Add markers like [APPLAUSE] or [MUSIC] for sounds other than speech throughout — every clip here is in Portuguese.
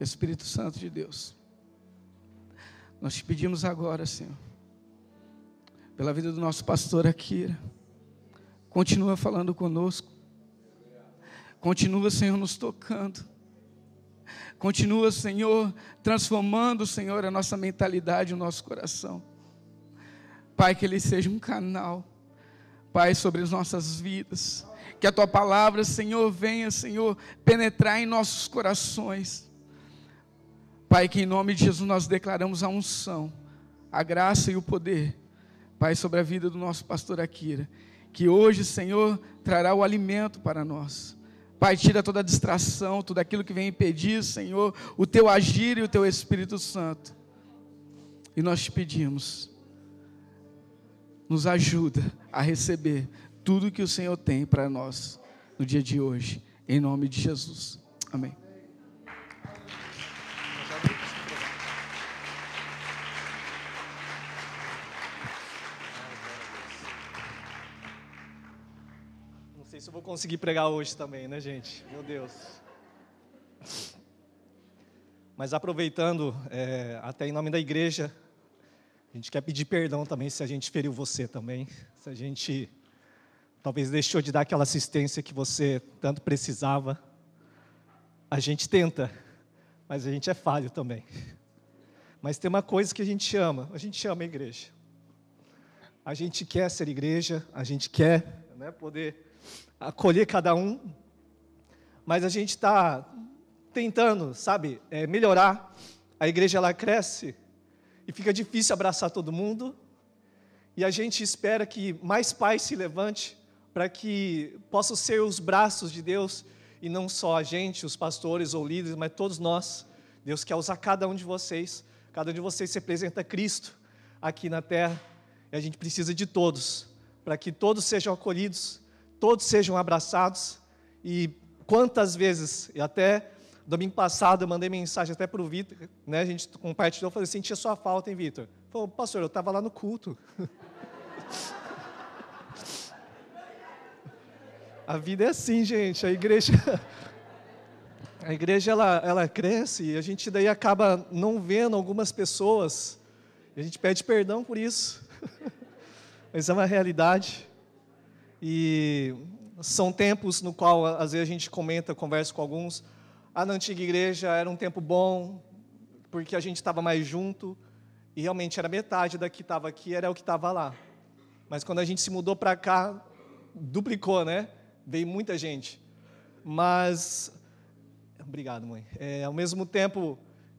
Espírito Santo de Deus, nós te pedimos agora, Senhor, pela vida do nosso pastor Akira, continua falando conosco, continua, Senhor, nos tocando, continua, Senhor, transformando, Senhor, a nossa mentalidade, o nosso coração. Pai, que ele seja um canal, Pai, sobre as nossas vidas. Que a tua palavra, Senhor, venha, Senhor, penetrar em nossos corações. Pai, que em nome de Jesus nós declaramos a unção, a graça e o poder, Pai, sobre a vida do nosso pastor Akira. Que hoje, Senhor, trará o alimento para nós. Pai, tira toda a distração, tudo aquilo que vem impedir, Senhor, o teu agir e o teu Espírito Santo. E nós te pedimos, nos ajuda a receber tudo que o Senhor tem para nós no dia de hoje, em nome de Jesus. Amém. vou conseguir pregar hoje também, né, gente? Meu Deus. Mas aproveitando, é, até em nome da igreja, a gente quer pedir perdão também se a gente feriu você também, se a gente talvez deixou de dar aquela assistência que você tanto precisava. A gente tenta, mas a gente é falho também. Mas tem uma coisa que a gente ama, a gente ama a igreja. A gente quer ser igreja, a gente quer né, poder acolher cada um, mas a gente está tentando, sabe, é, melhorar. A igreja ela cresce e fica difícil abraçar todo mundo. E a gente espera que mais pais se levante para que possam ser os braços de Deus e não só a gente, os pastores ou líderes, mas todos nós. Deus quer usar cada um de vocês. Cada um de vocês representa Cristo aqui na terra. E a gente precisa de todos, para que todos sejam acolhidos todos sejam abraçados. E quantas vezes, e até domingo passado eu mandei mensagem até para o Vitor, né, a gente compartilhou, falei, sentia sua falta, hein, Vitor? Falou, pastor, eu estava lá no culto. [LAUGHS] a vida é assim, gente, a igreja... [LAUGHS] A igreja ela, ela cresce e a gente daí acaba não vendo algumas pessoas. E a gente pede perdão por isso. [LAUGHS] Mas é uma realidade. E são tempos no qual, às vezes, a gente comenta, conversa com alguns. Ah, na antiga igreja era um tempo bom, porque a gente estava mais junto. E realmente era metade da que estava aqui, era o que estava lá. Mas quando a gente se mudou para cá, duplicou, né? Veio muita gente. Mas. Obrigado, mãe. É, ao mesmo tempo,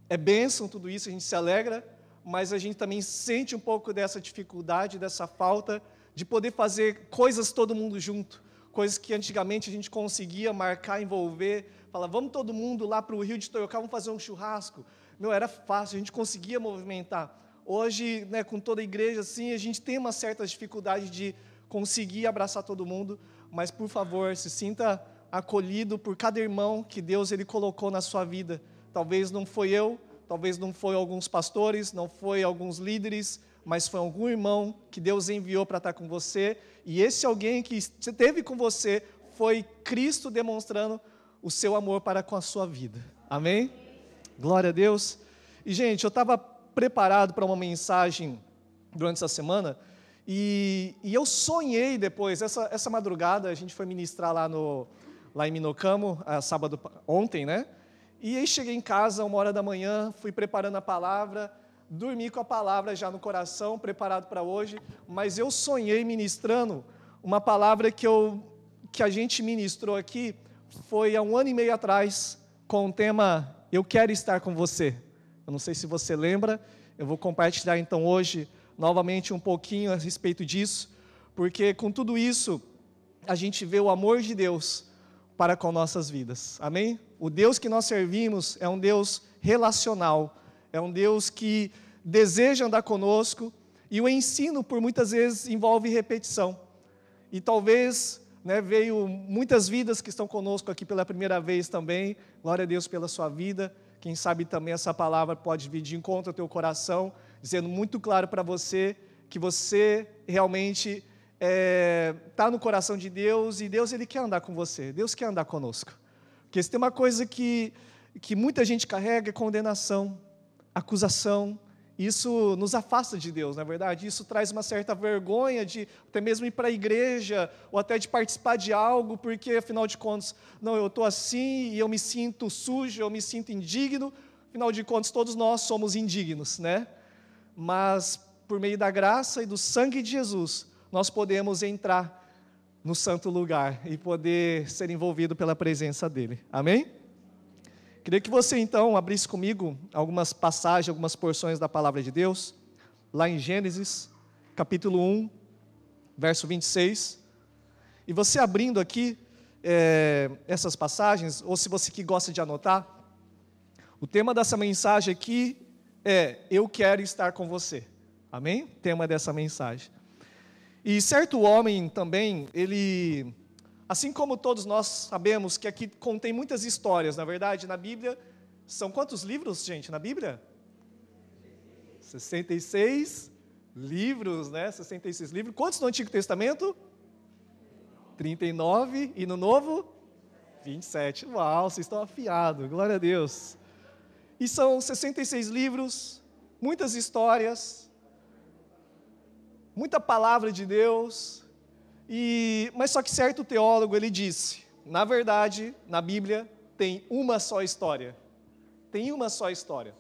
é bênção tudo isso, a gente se alegra, mas a gente também sente um pouco dessa dificuldade, dessa falta de poder fazer coisas todo mundo junto, coisas que antigamente a gente conseguia marcar, envolver, falar, vamos todo mundo lá para o Rio de Toyocá, vamos fazer um churrasco. Meu, era fácil, a gente conseguia movimentar. Hoje, né, com toda a igreja, assim, a gente tem uma certa dificuldade de conseguir abraçar todo mundo, mas por favor, se sinta acolhido por cada irmão que Deus ele colocou na sua vida. Talvez não foi eu, talvez não foi alguns pastores, não foi alguns líderes, mas foi algum irmão que Deus enviou para estar tá com você, e esse alguém que esteve com você foi Cristo demonstrando o seu amor para com a sua vida. Amém? Glória a Deus. E, gente, eu estava preparado para uma mensagem durante essa semana, e, e, eu sonhei depois, essa, essa madrugada, a gente foi ministrar lá, no, lá em Minocamo, a, sábado, ontem, né? E aí cheguei em casa, uma hora da manhã, fui preparando a palavra, dormi com a palavra já no coração, preparado para hoje, mas eu sonhei ministrando uma palavra que, eu, que a gente ministrou aqui, foi há um ano e meio atrás, com o tema Eu Quero Estar Com Você. Eu não sei se você lembra, eu vou compartilhar então hoje novamente um pouquinho a respeito disso, porque com tudo isso a gente vê o amor de Deus para com nossas vidas. Amém? O Deus que nós servimos é um Deus relacional é um Deus que deseja andar conosco e o ensino, por muitas vezes, envolve repetição. E talvez né, veio muitas vidas que estão conosco aqui pela primeira vez também. Glória a Deus pela sua vida. Quem sabe também essa palavra pode vir de encontro ao teu coração, dizendo muito claro para você que você realmente está é, tá no coração de Deus e Deus ele quer andar com você, Deus quer andar conosco. Porque se tem uma coisa que, que muita gente carrega é condenação acusação. Isso nos afasta de Deus, na é verdade. Isso traz uma certa vergonha de até mesmo ir para a igreja ou até de participar de algo, porque afinal de contas, não, eu estou assim e eu me sinto sujo, eu me sinto indigno. Afinal de contas, todos nós somos indignos, né? Mas por meio da graça e do sangue de Jesus, nós podemos entrar no santo lugar e poder ser envolvido pela presença dele. Amém? Queria que você então abrisse comigo algumas passagens, algumas porções da palavra de Deus, lá em Gênesis, capítulo 1, verso 26. E você abrindo aqui é, essas passagens, ou se você que gosta de anotar, o tema dessa mensagem aqui é Eu quero estar com você. Amém? Tema dessa mensagem. E certo homem também, ele Assim como todos nós sabemos que aqui contém muitas histórias, na verdade, na Bíblia, são quantos livros, gente, na Bíblia? 66 livros, né? 66 livros. Quantos no Antigo Testamento? 39 e no Novo? 27. Uau, vocês estão afiados, glória a Deus. E são 66 livros, muitas histórias, muita palavra de Deus, e, mas só que certo teólogo ele disse, na verdade, na Bíblia tem uma só história. Tem uma só história.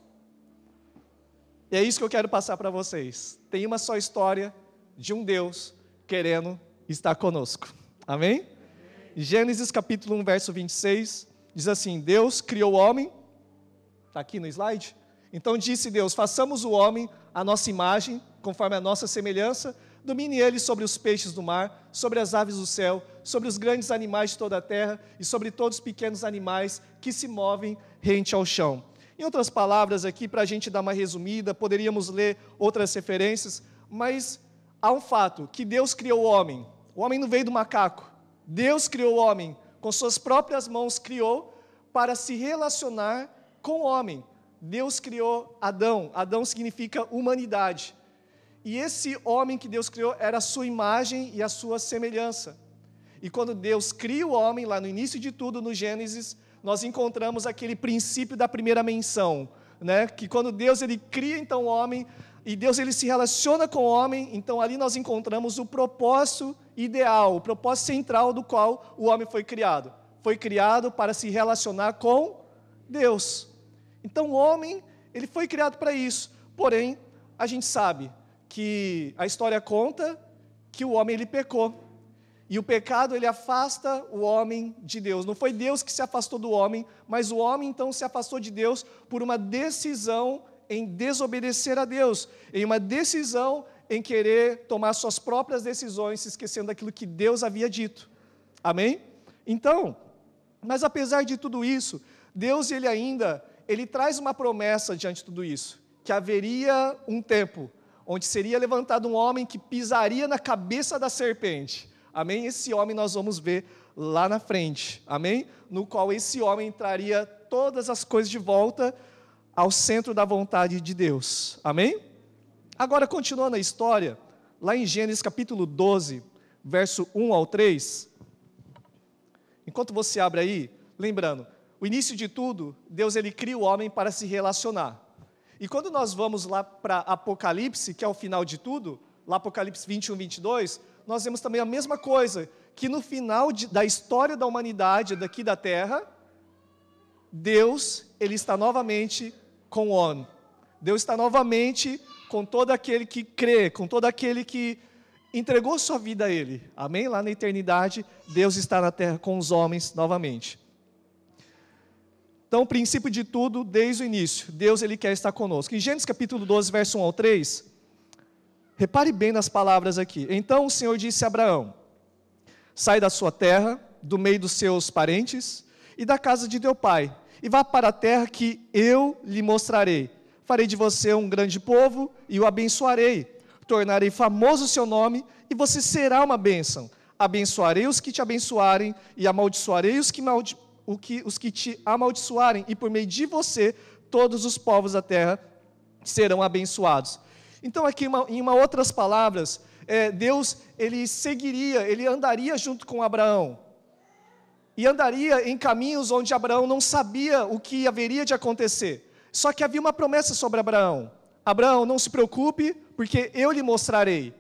E é isso que eu quero passar para vocês. Tem uma só história de um Deus querendo estar conosco. Amém? Amém? Gênesis capítulo 1, verso 26, diz assim: Deus criou o homem, está aqui no slide. Então disse Deus: façamos o homem a nossa imagem, conforme a nossa semelhança, Domine ele sobre os peixes do mar, sobre as aves do céu, sobre os grandes animais de toda a terra e sobre todos os pequenos animais que se movem rente ao chão. Em outras palavras, aqui, para a gente dar uma resumida, poderíamos ler outras referências, mas há um fato: que Deus criou o homem. O homem não veio do macaco. Deus criou o homem, com suas próprias mãos criou para se relacionar com o homem. Deus criou Adão. Adão significa humanidade. E esse homem que Deus criou era a sua imagem e a sua semelhança. E quando Deus cria o homem, lá no início de tudo, no Gênesis, nós encontramos aquele princípio da primeira menção, né? Que quando Deus ele cria então o homem e Deus ele se relaciona com o homem, então ali nós encontramos o propósito ideal, o propósito central do qual o homem foi criado. Foi criado para se relacionar com Deus. Então o homem, ele foi criado para isso. Porém, a gente sabe, que a história conta que o homem ele pecou. E o pecado ele afasta o homem de Deus. Não foi Deus que se afastou do homem, mas o homem então se afastou de Deus por uma decisão em desobedecer a Deus, em uma decisão em querer tomar suas próprias decisões, se esquecendo daquilo que Deus havia dito. Amém? Então, mas apesar de tudo isso, Deus ele ainda ele traz uma promessa diante de tudo isso, que haveria um tempo onde seria levantado um homem que pisaria na cabeça da serpente. Amém? Esse homem nós vamos ver lá na frente. Amém? No qual esse homem traria todas as coisas de volta ao centro da vontade de Deus. Amém? Agora, continuando a história, lá em Gênesis capítulo 12, verso 1 ao 3. Enquanto você abre aí, lembrando, o início de tudo, Deus ele cria o homem para se relacionar. E quando nós vamos lá para Apocalipse, que é o final de tudo, lá Apocalipse 21, 22, nós vemos também a mesma coisa, que no final de, da história da humanidade, daqui da Terra, Deus, ele está novamente com o homem. Deus está novamente com todo aquele que crê, com todo aquele que entregou sua vida a Ele. Amém? Lá na eternidade, Deus está na terra com os homens novamente. Então, o princípio de tudo, desde o início, Deus ele quer estar conosco. Em Gênesis capítulo 12, verso 1 ao 3, repare bem nas palavras aqui. Então o Senhor disse a Abraão: Sai da sua terra, do meio dos seus parentes e da casa de teu pai, e vá para a terra que eu lhe mostrarei. Farei de você um grande povo e o abençoarei. Tornarei famoso o seu nome e você será uma bênção. Abençoarei os que te abençoarem e amaldiçoarei os que maldiçoarem o que, os que te amaldiçoarem, e por meio de você todos os povos da terra serão abençoados. Então, aqui uma, em uma outras palavras, é, Deus ele seguiria, ele andaria junto com Abraão e andaria em caminhos onde Abraão não sabia o que haveria de acontecer. Só que havia uma promessa sobre Abraão: Abraão, não se preocupe, porque eu lhe mostrarei.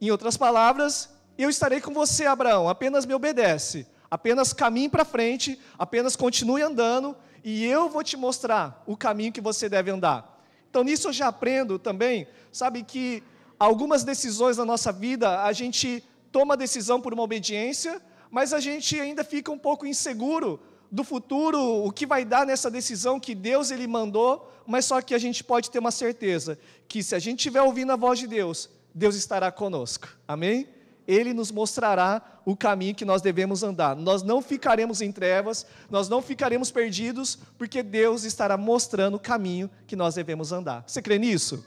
Em outras palavras, eu estarei com você, Abraão, apenas me obedece. Apenas caminhe para frente, apenas continue andando e eu vou te mostrar o caminho que você deve andar. Então nisso eu já aprendo também, sabe que algumas decisões na nossa vida a gente toma a decisão por uma obediência, mas a gente ainda fica um pouco inseguro do futuro, o que vai dar nessa decisão que Deus ele mandou, mas só que a gente pode ter uma certeza que se a gente estiver ouvindo a voz de Deus, Deus estará conosco. Amém? Ele nos mostrará o caminho que nós devemos andar. Nós não ficaremos em trevas, nós não ficaremos perdidos, porque Deus estará mostrando o caminho que nós devemos andar. Você crê nisso?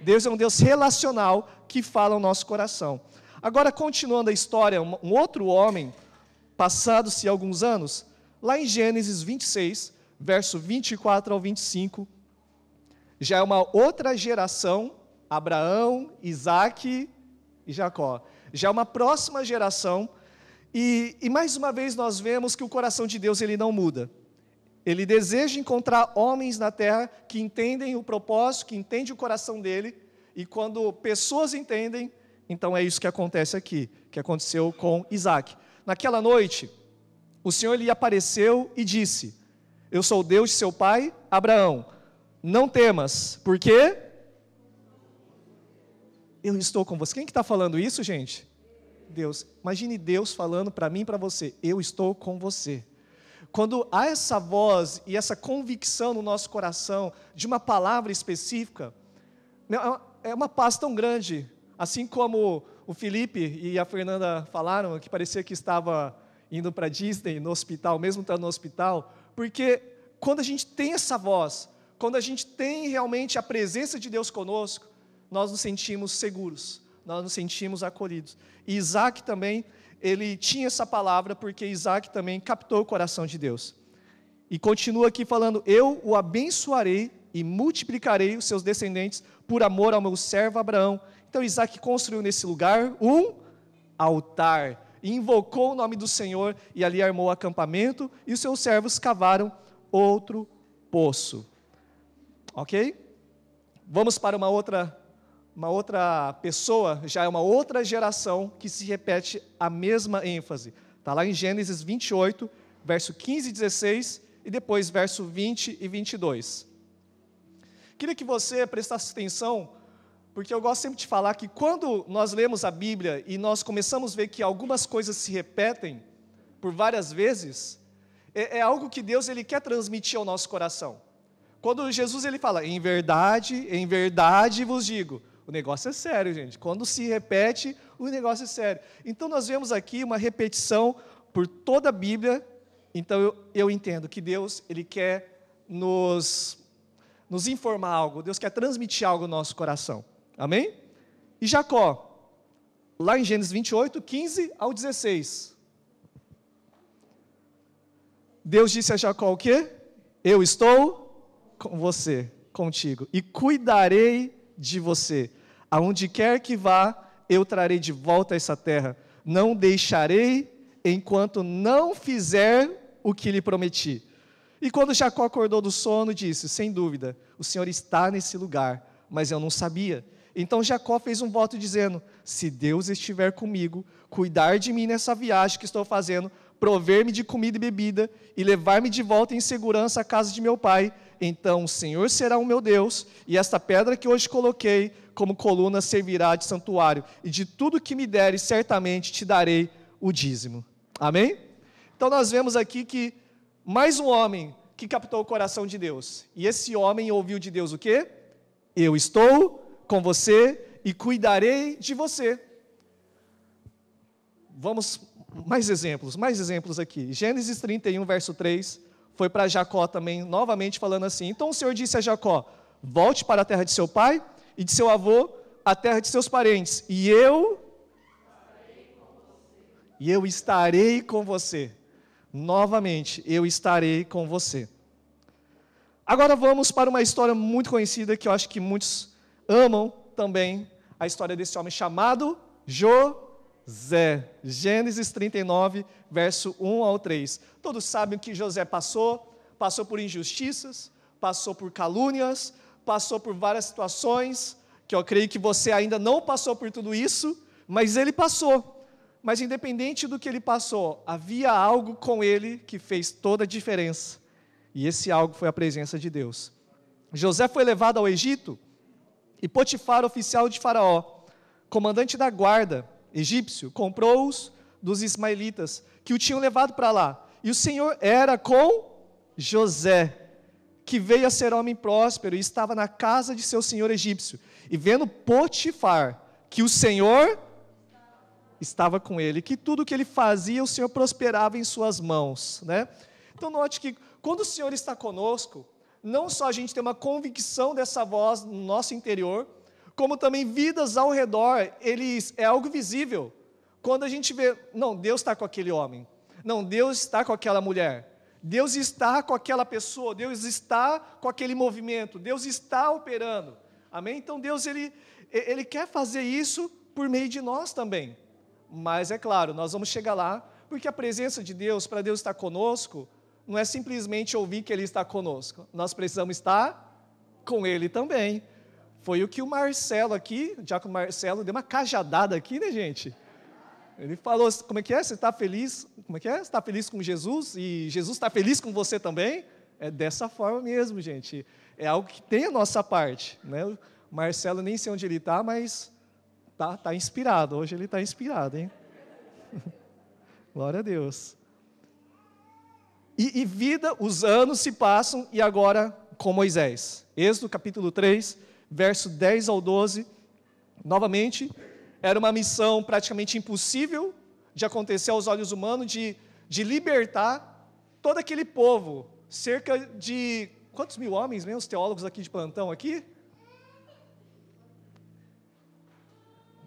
Deus é um Deus relacional que fala ao nosso coração. Agora, continuando a história, um outro homem, passados-se alguns anos, lá em Gênesis 26, verso 24 ao 25, já é uma outra geração, Abraão, Isaac e Jacó já é uma próxima geração. E, e mais uma vez nós vemos que o coração de Deus ele não muda. Ele deseja encontrar homens na terra que entendem o propósito, que entendem o coração dele, e quando pessoas entendem, então é isso que acontece aqui, que aconteceu com Isaac. Naquela noite, o Senhor lhe apareceu e disse: Eu sou o Deus de seu pai, Abraão. Não temas, porque eu estou com você. Quem está que tá falando isso, gente? Deus. Imagine Deus falando para mim e para você: Eu estou com você. Quando há essa voz e essa convicção no nosso coração de uma palavra específica, né, é, é uma paz tão grande. Assim como o Felipe e a Fernanda falaram, que parecia que estava indo para Disney no hospital, mesmo estando no hospital, porque quando a gente tem essa voz, quando a gente tem realmente a presença de Deus conosco, nós nos sentimos seguros, nós nos sentimos acolhidos. E Isaac também, ele tinha essa palavra porque Isaac também captou o coração de Deus. E continua aqui falando: Eu o abençoarei e multiplicarei os seus descendentes por amor ao meu servo Abraão. Então Isaac construiu nesse lugar um altar, invocou o nome do Senhor e ali armou o acampamento e os seus servos cavaram outro poço. Ok? Vamos para uma outra uma outra pessoa, já é uma outra geração que se repete a mesma ênfase. Está lá em Gênesis 28, verso 15 e 16, e depois verso 20 e 22. Queria que você prestasse atenção, porque eu gosto sempre de falar que quando nós lemos a Bíblia e nós começamos a ver que algumas coisas se repetem por várias vezes, é, é algo que Deus ele quer transmitir ao nosso coração. Quando Jesus ele fala, em verdade, em verdade vos digo, o negócio é sério, gente. Quando se repete, o negócio é sério. Então, nós vemos aqui uma repetição por toda a Bíblia. Então, eu, eu entendo que Deus ele quer nos, nos informar algo, Deus quer transmitir algo ao nosso coração. Amém? E Jacó, lá em Gênesis 28, 15 ao 16. Deus disse a Jacó o quê? Eu estou com você, contigo, e cuidarei de você. Aonde quer que vá, eu trarei de volta essa terra. Não deixarei enquanto não fizer o que lhe prometi. E quando Jacó acordou do sono, disse: Sem dúvida, o Senhor está nesse lugar, mas eu não sabia. Então Jacó fez um voto dizendo: Se Deus estiver comigo, cuidar de mim nessa viagem que estou fazendo, prover-me de comida e bebida e levar-me de volta em segurança à casa de meu pai, então o Senhor será o meu Deus, e esta pedra que hoje coloquei como coluna servirá de santuário, e de tudo que me deres, certamente te darei o dízimo. Amém? Então nós vemos aqui que mais um homem que captou o coração de Deus. E esse homem ouviu de Deus o quê? Eu estou com você e cuidarei de você. Vamos mais exemplos, mais exemplos aqui. Gênesis 31, verso 3 foi para Jacó também, novamente falando assim: Então o Senhor disse a Jacó: Volte para a terra de seu pai e de seu avô, a terra de seus parentes, e eu. E eu estarei com você. Novamente, eu estarei com você. Agora vamos para uma história muito conhecida que eu acho que muitos amam também, a história desse homem chamado Jo. José. Gênesis 39, verso 1 ao 3. Todos sabem o que José passou, passou por injustiças, passou por calúnias, passou por várias situações, que eu creio que você ainda não passou por tudo isso, mas ele passou. Mas independente do que ele passou, havia algo com ele que fez toda a diferença. E esse algo foi a presença de Deus. José foi levado ao Egito e Potifar, oficial de Faraó, comandante da guarda, egípcio, comprou-os dos ismaelitas, que o tinham levado para lá. E o Senhor era com José, que veio a ser homem próspero e estava na casa de seu senhor egípcio. E vendo Potifar, que o Senhor estava com ele, que tudo que ele fazia, o Senhor prosperava em suas mãos. Né? Então, note que quando o Senhor está conosco, não só a gente tem uma convicção dessa voz no nosso interior, como também vidas ao redor, eles, é algo visível. Quando a gente vê, não, Deus está com aquele homem, não, Deus está com aquela mulher, Deus está com aquela pessoa, Deus está com aquele movimento, Deus está operando. Amém? Então Deus ele, ele quer fazer isso por meio de nós também. Mas é claro, nós vamos chegar lá, porque a presença de Deus, para Deus estar conosco, não é simplesmente ouvir que Ele está conosco. Nós precisamos estar com Ele também. Foi o que o Marcelo aqui, o Diácono Marcelo, deu uma cajadada aqui, né, gente? Ele falou, como é que é? Você está feliz? Como é que é? Você está feliz com Jesus? E Jesus está feliz com você também? É dessa forma mesmo, gente. É algo que tem a nossa parte. Né? O Marcelo nem sei onde ele está, mas tá, tá inspirado. Hoje ele está inspirado, hein? [LAUGHS] Glória a Deus. E, e, vida, os anos se passam, e agora com Moisés. Êxodo capítulo 3, verso 10 ao 12. Novamente, era uma missão praticamente impossível de acontecer aos olhos humanos, de, de libertar todo aquele povo, cerca de, quantos mil homens mesmo, os teólogos aqui de plantão aqui?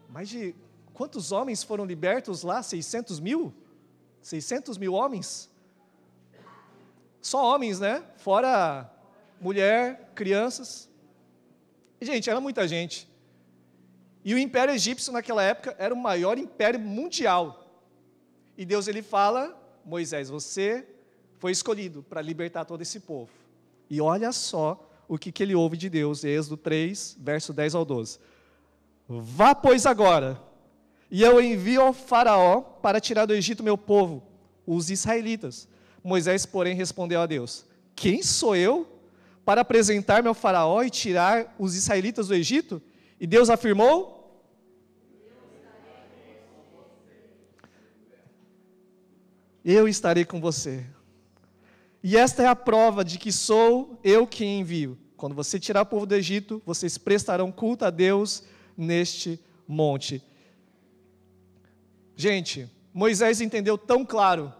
Mais de, quantos homens foram libertos lá? 600 mil? 600 mil homens? Só homens, né? Fora mulher, crianças. Gente, era muita gente. E o Império Egípcio naquela época era o maior império mundial. E Deus ele fala: Moisés, você foi escolhido para libertar todo esse povo. E olha só o que, que ele ouve de Deus, Êxodo 3, verso 10 ao 12. Vá, pois, agora, e eu envio ao Faraó para tirar do Egito meu povo, os israelitas. Moisés, porém, respondeu a Deus: Quem sou eu para apresentar-me ao Faraó e tirar os israelitas do Egito? E Deus afirmou: Eu estarei com você. E esta é a prova de que sou eu quem envio. Quando você tirar o povo do Egito, vocês prestarão culto a Deus neste monte. Gente, Moisés entendeu tão claro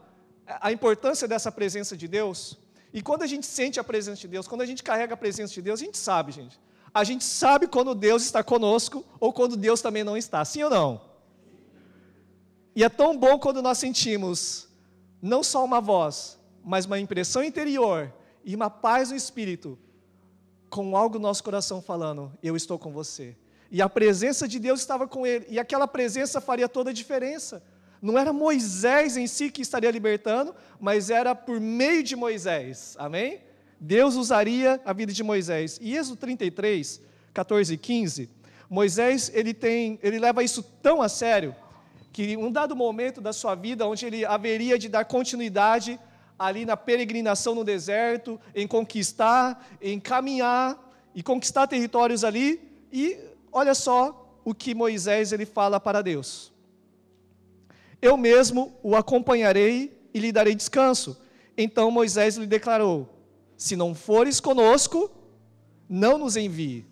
a importância dessa presença de Deus e quando a gente sente a presença de Deus, quando a gente carrega a presença de Deus, a gente sabe, gente. A gente sabe quando Deus está conosco ou quando Deus também não está, sim ou não? E é tão bom quando nós sentimos não só uma voz, mas uma impressão interior e uma paz no espírito, com algo no nosso coração falando: Eu estou com você. E a presença de Deus estava com ele, e aquela presença faria toda a diferença. Não era Moisés em si que estaria libertando, mas era por meio de Moisés. Amém? Deus usaria a vida de Moisés. E Êxodo 33, 14 e 15, Moisés ele tem, ele leva isso tão a sério que um dado momento da sua vida onde ele haveria de dar continuidade ali na peregrinação no deserto, em conquistar, em caminhar e conquistar territórios ali, e olha só o que Moisés ele fala para Deus. Eu mesmo o acompanharei e lhe darei descanso. Então Moisés lhe declarou: Se não fores conosco, não nos envie.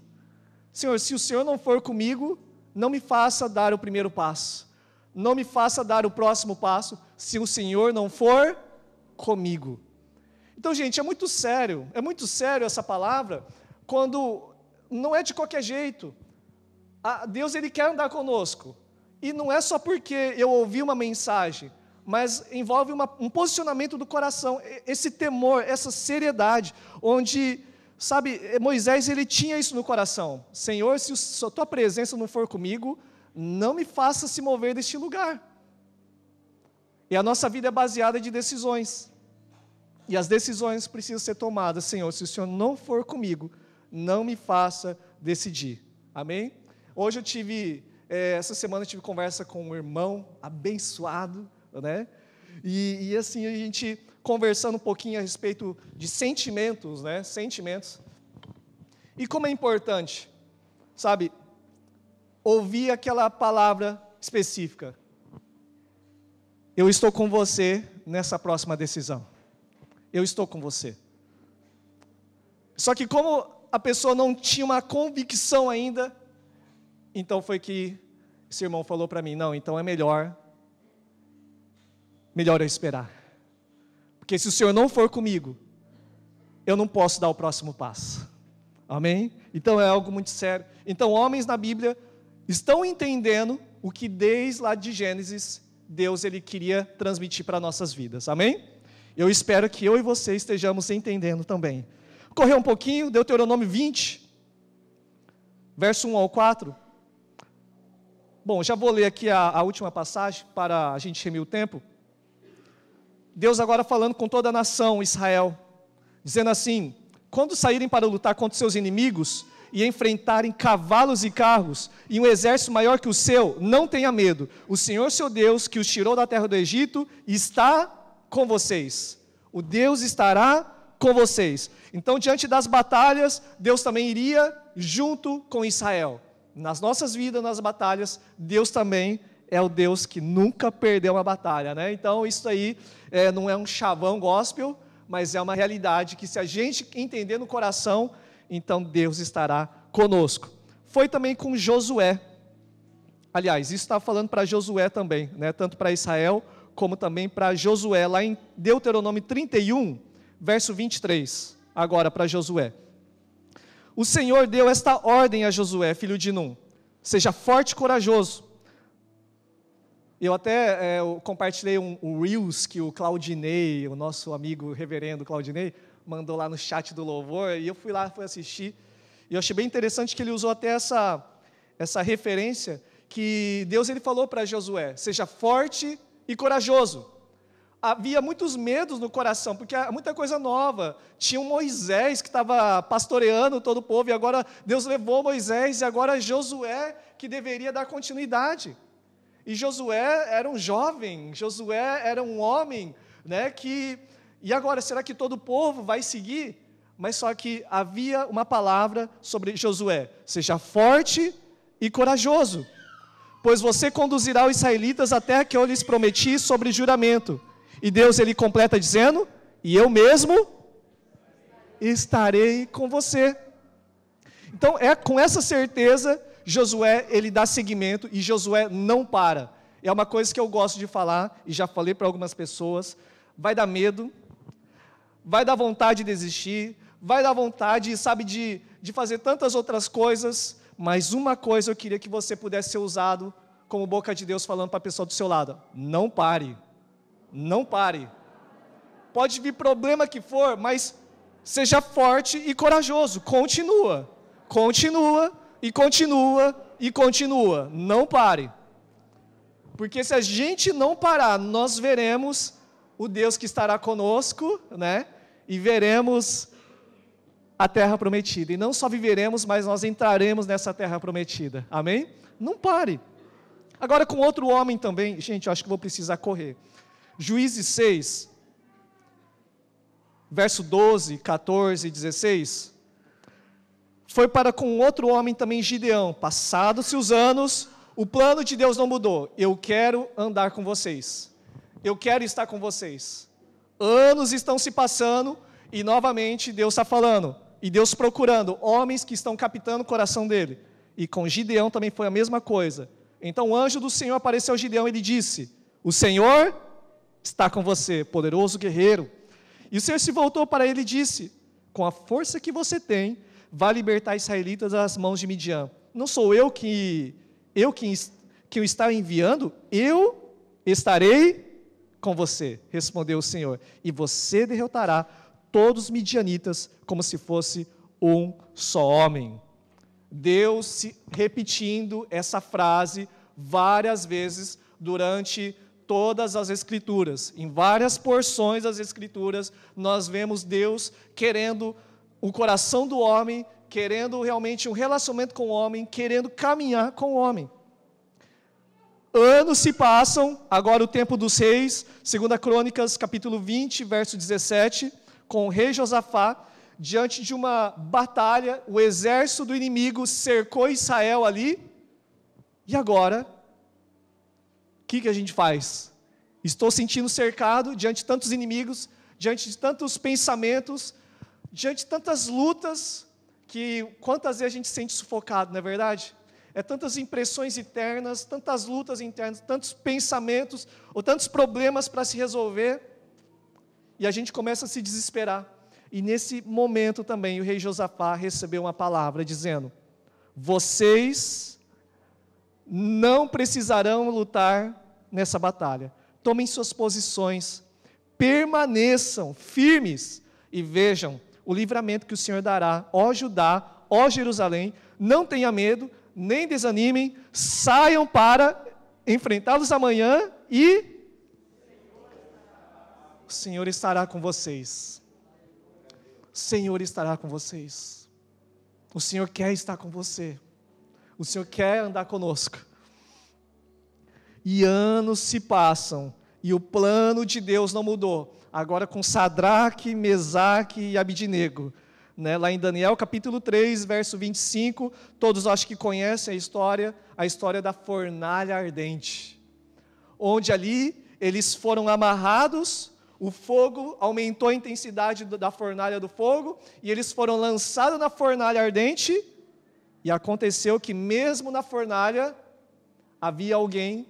Senhor, se o Senhor não for comigo, não me faça dar o primeiro passo. Não me faça dar o próximo passo, se o Senhor não for comigo. Então, gente, é muito sério, é muito sério essa palavra, quando não é de qualquer jeito. Deus ele quer andar conosco, e não é só porque eu ouvi uma mensagem, mas envolve uma, um posicionamento do coração, esse temor, essa seriedade, onde, sabe, eh, Moisés ele tinha isso no coração: Senhor, se, a tua presença não for comigo, não me faça se mover deste lugar. E a nossa vida é baseada de decisões. E as decisões precisam ser tomadas, Senhor. Se o Senhor não for comigo, não me faça decidir. Amém? Hoje eu tive é, essa semana eu tive conversa com um irmão abençoado, né? E, e, assim, a gente conversando um pouquinho a respeito de sentimentos, né? Sentimentos. E como é importante, sabe, ouvir aquela palavra específica. Eu estou com você nessa próxima decisão. Eu estou com você. Só que como a pessoa não tinha uma convicção ainda, então foi que esse irmão falou para mim: não, então é melhor, melhor eu esperar. Porque se o Senhor não for comigo, eu não posso dar o próximo passo. Amém? Então é algo muito sério. Então, homens na Bíblia estão entendendo o que desde lá de Gênesis Deus ele queria transmitir para nossas vidas. Amém? Eu espero que eu e você estejamos entendendo também. Correu um pouquinho, Deuteronômio 20, verso 1 ao 4. Bom, já vou ler aqui a, a última passagem para a gente remir o tempo. Deus agora falando com toda a nação Israel, dizendo assim: quando saírem para lutar contra seus inimigos e enfrentarem cavalos e carros e um exército maior que o seu, não tenha medo. O Senhor seu Deus, que os tirou da terra do Egito, está com vocês. O Deus estará com vocês. Então, diante das batalhas, Deus também iria junto com Israel nas nossas vidas, nas batalhas, Deus também é o Deus que nunca perdeu uma batalha, né? Então isso aí é, não é um chavão gospel, mas é uma realidade que se a gente entender no coração, então Deus estará conosco. Foi também com Josué. Aliás, isso está falando para Josué também, né? Tanto para Israel como também para Josué, lá em Deuteronômio 31, verso 23. Agora para Josué o Senhor deu esta ordem a Josué, filho de Num: seja forte e corajoso. Eu até é, eu compartilhei um, um Reels que o Claudinei, o nosso amigo reverendo Claudinei, mandou lá no chat do Louvor, e eu fui lá, fui assistir, e eu achei bem interessante que ele usou até essa, essa referência, que Deus ele falou para Josué, seja forte e corajoso havia muitos medos no coração, porque há muita coisa nova. Tinha um Moisés que estava pastoreando todo o povo, e agora Deus levou Moisés, e agora Josué que deveria dar continuidade. E Josué era um jovem, Josué era um homem, né, que e agora será que todo o povo vai seguir? Mas só que havia uma palavra sobre Josué: seja forte e corajoso, pois você conduzirá os israelitas até que eu lhes prometi sobre juramento. E Deus ele completa dizendo: E eu mesmo estarei com você. Então é com essa certeza Josué ele dá seguimento e Josué não para. É uma coisa que eu gosto de falar e já falei para algumas pessoas. Vai dar medo, vai dar vontade de desistir, vai dar vontade, sabe, de, de fazer tantas outras coisas, mas uma coisa eu queria que você pudesse ser usado como boca de Deus falando para a pessoa do seu lado: não pare. Não pare. Pode vir problema que for, mas seja forte e corajoso. Continua. Continua e continua e continua. Não pare. Porque se a gente não parar, nós veremos o Deus que estará conosco, né? E veremos a terra prometida. E não só viveremos, mas nós entraremos nessa terra prometida. Amém? Não pare. Agora com outro homem também. Gente, eu acho que vou precisar correr. Juízes 6, verso 12, 14 e 16. Foi para com outro homem também Gideão. Passados-se os anos, o plano de Deus não mudou. Eu quero andar com vocês. Eu quero estar com vocês. Anos estão se passando e novamente Deus está falando. E Deus procurando homens que estão captando o coração dele. E com Gideão também foi a mesma coisa. Então o anjo do Senhor apareceu a Gideão e ele disse: O Senhor está com você, poderoso guerreiro. E o Senhor se voltou para ele e disse: Com a força que você tem, vá libertar israelitas das mãos de Midian. Não sou eu que eu que, que o está enviando, eu estarei com você, respondeu o Senhor, e você derrotará todos os midianitas como se fosse um só homem. Deus se repetindo essa frase várias vezes durante todas as Escrituras. Em várias porções das Escrituras, nós vemos Deus querendo o coração do homem, querendo realmente um relacionamento com o homem, querendo caminhar com o homem. Anos se passam, agora o tempo dos reis, 2 Crônicas, capítulo 20, verso 17, com o rei Josafá, diante de uma batalha, o exército do inimigo cercou Israel ali, e agora que, que a gente faz? Estou sentindo cercado diante de tantos inimigos, diante de tantos pensamentos, diante de tantas lutas, que quantas vezes a gente se sente sufocado, não é verdade? É tantas impressões internas, tantas lutas internas, tantos pensamentos, ou tantos problemas para se resolver, e a gente começa a se desesperar. E nesse momento também o rei Josafá recebeu uma palavra dizendo: Vocês não precisarão lutar nessa batalha. Tomem suas posições, permaneçam firmes e vejam o livramento que o Senhor dará, ó Judá, ó Jerusalém. Não tenha medo, nem desanimem, saiam para enfrentá-los amanhã e o Senhor estará com vocês. O Senhor estará com vocês. O Senhor quer estar com você. O Senhor quer andar conosco. E anos se passam e o plano de Deus não mudou. Agora com Sadraque, Mesaque e Abidinego. Né, lá em Daniel capítulo 3, verso 25, todos acho que conhecem a história, a história da fornalha ardente, onde ali eles foram amarrados, o fogo aumentou a intensidade da fornalha do fogo, e eles foram lançados na fornalha ardente, e aconteceu que, mesmo na fornalha, havia alguém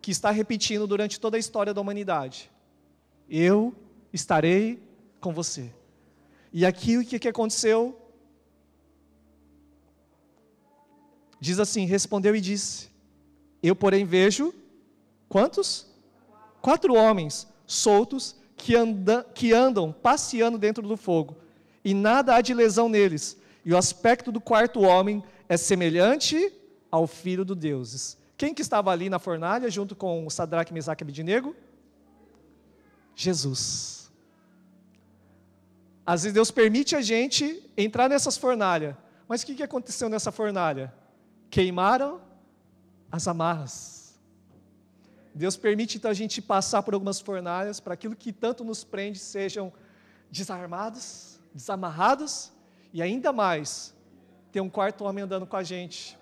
que está repetindo durante toda a história da humanidade: Eu estarei com você. E aqui o que, que aconteceu? Diz assim: Respondeu e disse: Eu, porém, vejo quantos? Quatro homens soltos que, anda, que andam passeando dentro do fogo, e nada há de lesão neles e o aspecto do quarto homem é semelhante ao filho dos deuses. Quem que estava ali na fornalha junto com Sadraque, Mesaque e Abidinego? Jesus. Às vezes Deus permite a gente entrar nessas fornalhas. Mas o que, que aconteceu nessa fornalha? Queimaram as amarras. Deus permite então a gente passar por algumas fornalhas para aquilo que tanto nos prende sejam desarmados, desamarrados e ainda mais, ter um quarto homem andando com a gente.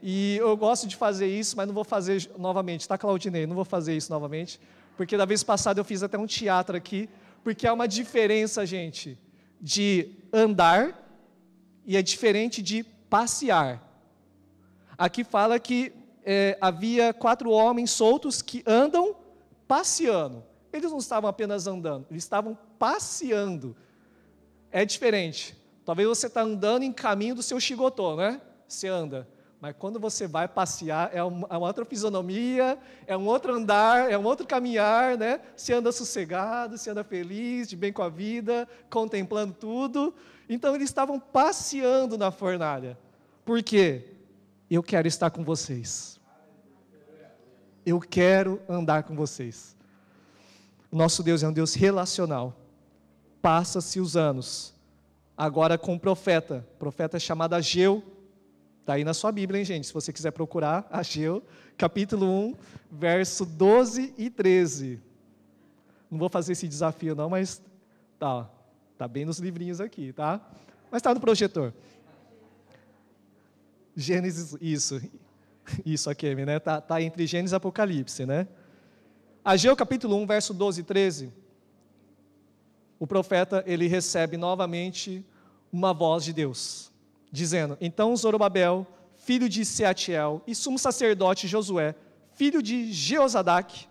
E eu gosto de fazer isso, mas não vou fazer novamente, tá, Claudinei? Não vou fazer isso novamente, porque da vez passada eu fiz até um teatro aqui, porque há uma diferença, gente, de andar e é diferente de passear. Aqui fala que é, havia quatro homens soltos que andam passeando. Eles não estavam apenas andando, eles estavam passeando. É diferente. Talvez você está andando em caminho do seu xigotô, né? Você anda. Mas quando você vai passear, é uma, é uma outra fisionomia, é um outro andar, é um outro caminhar, né? Você anda sossegado, você anda feliz, de bem com a vida, contemplando tudo. Então eles estavam passeando na fornalha. Por quê? Eu quero estar com vocês. Eu quero andar com vocês. Nosso Deus é um Deus relacional. Passa-se os anos, agora com um profeta. O profeta chamado Ageu. Está aí na sua Bíblia, hein, gente? Se você quiser procurar, [LAUGHS] Ageu, capítulo 1, verso 12 e 13. Não vou fazer esse desafio, não, mas tá, tá bem nos livrinhos aqui, tá? Mas está no projetor. Gênesis, isso. [LAUGHS] Isso, aqui, né? Tá, tá entre Gênesis e Apocalipse, né? Ageu capítulo 1, verso 12 e 13 o profeta ele recebe novamente uma voz de Deus, dizendo: Então Zorobabel, filho de Seatiel, e sumo sacerdote Josué, filho de Jeozadak,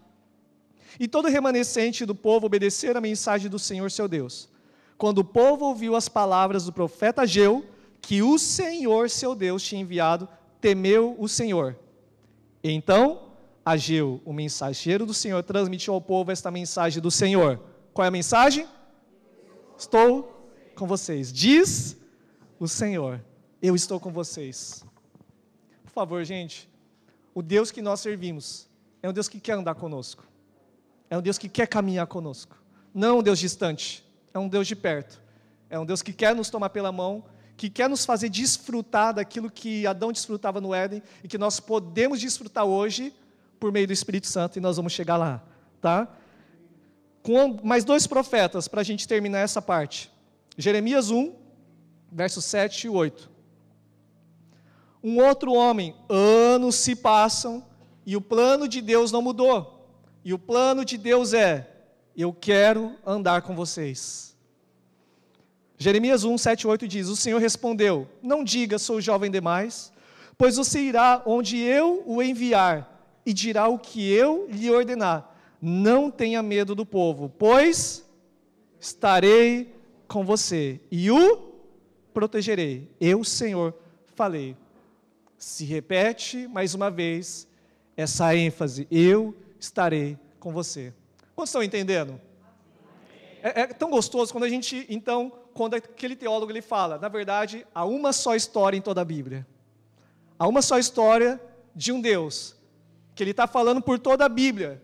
e todo remanescente do povo obedeceram a mensagem do Senhor seu Deus. Quando o povo ouviu as palavras do profeta Geu, que o Senhor seu Deus tinha enviado, temeu o Senhor. Então, Ageu, o mensageiro do Senhor, transmitiu ao povo esta mensagem do Senhor. Qual é a mensagem? estou com vocês. Diz o Senhor: Eu estou com vocês. Por favor, gente, o Deus que nós servimos é um Deus que quer andar conosco, é um Deus que quer caminhar conosco, não é um Deus distante, é um Deus de perto, é um Deus que quer nos tomar pela mão que quer nos fazer desfrutar daquilo que Adão desfrutava no Éden e que nós podemos desfrutar hoje por meio do Espírito Santo e nós vamos chegar lá, tá? com mais dois profetas para a gente terminar essa parte. Jeremias 1, versos 7 e 8. Um outro homem, anos se passam e o plano de Deus não mudou. E o plano de Deus é: eu quero andar com vocês. Jeremias 1, 7 e 8 diz: O Senhor respondeu: Não diga, sou jovem demais, pois você irá onde eu o enviar e dirá o que eu lhe ordenar não tenha medo do povo, pois estarei com você e o protegerei. Eu, Senhor, falei. Se repete mais uma vez essa ênfase: eu estarei com você. Quantos estão entendendo? É, é, tão gostoso quando a gente, então, quando aquele teólogo ele fala, na verdade, há uma só história em toda a Bíblia. Há uma só história de um Deus, que ele está falando por toda a Bíblia.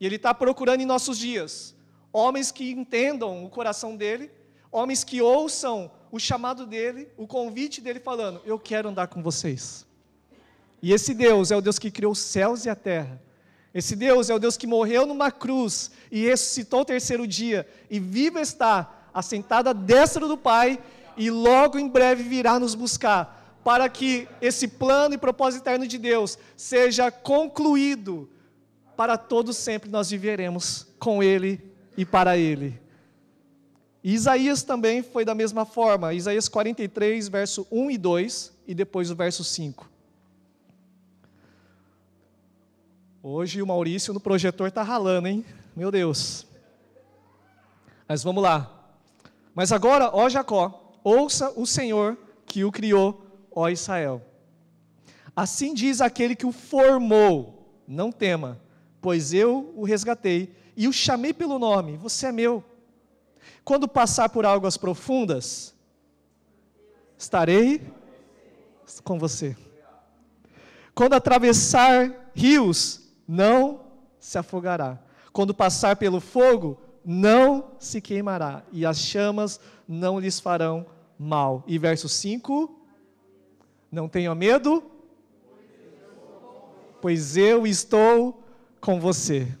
E Ele está procurando em nossos dias homens que entendam o coração dele, homens que ouçam o chamado dele, o convite dele, falando: Eu quero andar com vocês. E esse Deus é o Deus que criou os céus e a terra. Esse Deus é o Deus que morreu numa cruz e ressuscitou o terceiro dia, e vivo está, assentado à destra do Pai, e logo em breve virá nos buscar, para que esse plano e propósito eterno de Deus seja concluído para todo sempre nós viveremos com ele e para ele. E Isaías também foi da mesma forma, Isaías 43, verso 1 e 2, e depois o verso 5. Hoje o Maurício no projetor está ralando, hein? Meu Deus. Mas vamos lá. Mas agora, ó Jacó, ouça o Senhor que o criou, ó Israel. Assim diz aquele que o formou: não tema, pois eu o resgatei e o chamei pelo nome, você é meu. Quando passar por águas profundas, estarei com você. Quando atravessar rios, não se afogará. Quando passar pelo fogo, não se queimará, e as chamas não lhes farão mal. E verso 5: Não tenha medo, pois eu estou com você.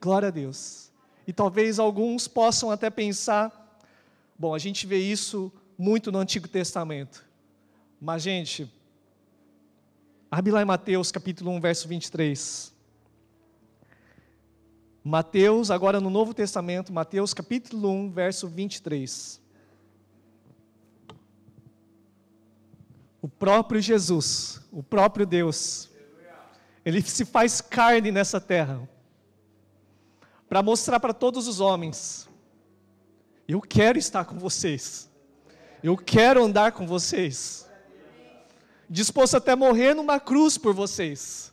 Glória a Deus. E talvez alguns possam até pensar, bom, a gente vê isso muito no Antigo Testamento. Mas, gente, abre lá em Mateus capítulo 1, verso 23. Mateus, agora no Novo Testamento, Mateus capítulo 1, verso 23. O próprio Jesus, o próprio Deus, ele se faz carne nessa terra para mostrar para todos os homens: eu quero estar com vocês, eu quero andar com vocês, disposto até morrer numa cruz por vocês,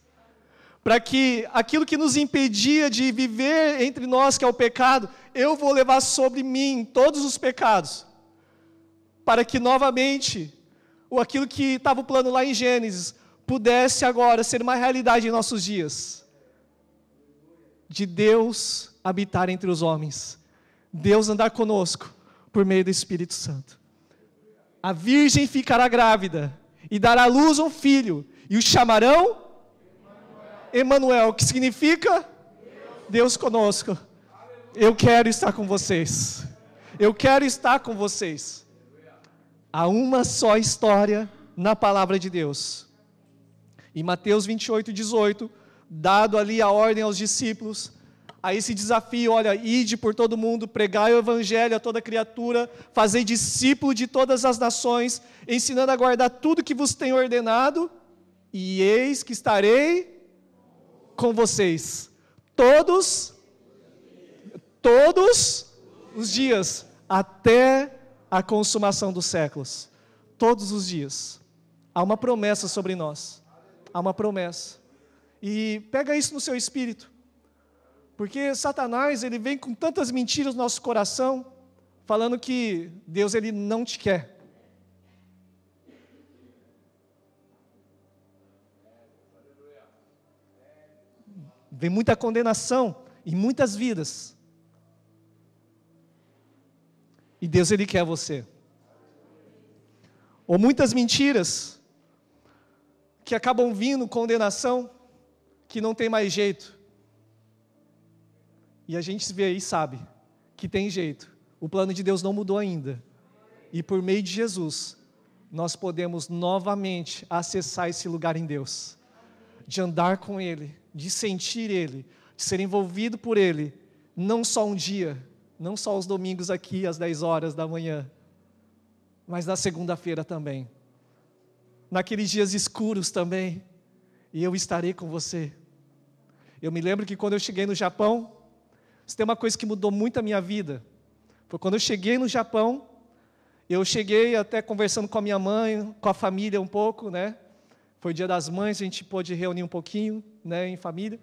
para que aquilo que nos impedia de viver entre nós, que é o pecado, eu vou levar sobre mim todos os pecados, para que novamente, aquilo que estava o plano lá em Gênesis, pudesse agora ser uma realidade em nossos dias. De Deus habitar entre os homens, Deus andar conosco por meio do Espírito Santo. A virgem ficará grávida e dará à luz um filho, e o chamarão Emanuel, que significa Deus conosco. Eu quero estar com vocês. Eu quero estar com vocês. Há uma só história na palavra de Deus em Mateus 28, 18, dado ali a ordem aos discípulos, a esse desafio, olha, ide por todo mundo, pregai o evangelho a toda criatura, fazei discípulo de todas as nações, ensinando a guardar tudo que vos tenho ordenado, e eis que estarei com vocês todos todos os dias até a consumação dos séculos. Todos os dias. Há uma promessa sobre nós há uma promessa. E pega isso no seu espírito. Porque Satanás, ele vem com tantas mentiras no nosso coração, falando que Deus ele não te quer. Vem muita condenação em muitas vidas. E Deus ele quer você. Ou muitas mentiras que acabam vindo condenação que não tem mais jeito. E a gente se vê e sabe que tem jeito. O plano de Deus não mudou ainda. E por meio de Jesus, nós podemos novamente acessar esse lugar em Deus, de andar com Ele, de sentir Ele, de ser envolvido por Ele, não só um dia, não só os domingos aqui às 10 horas da manhã, mas na segunda-feira também naqueles dias escuros também, e eu estarei com você. Eu me lembro que quando eu cheguei no Japão, se tem uma coisa que mudou muito a minha vida, foi quando eu cheguei no Japão, eu cheguei até conversando com a minha mãe, com a família um pouco, né? Foi o dia das mães, a gente pôde reunir um pouquinho, né, em família,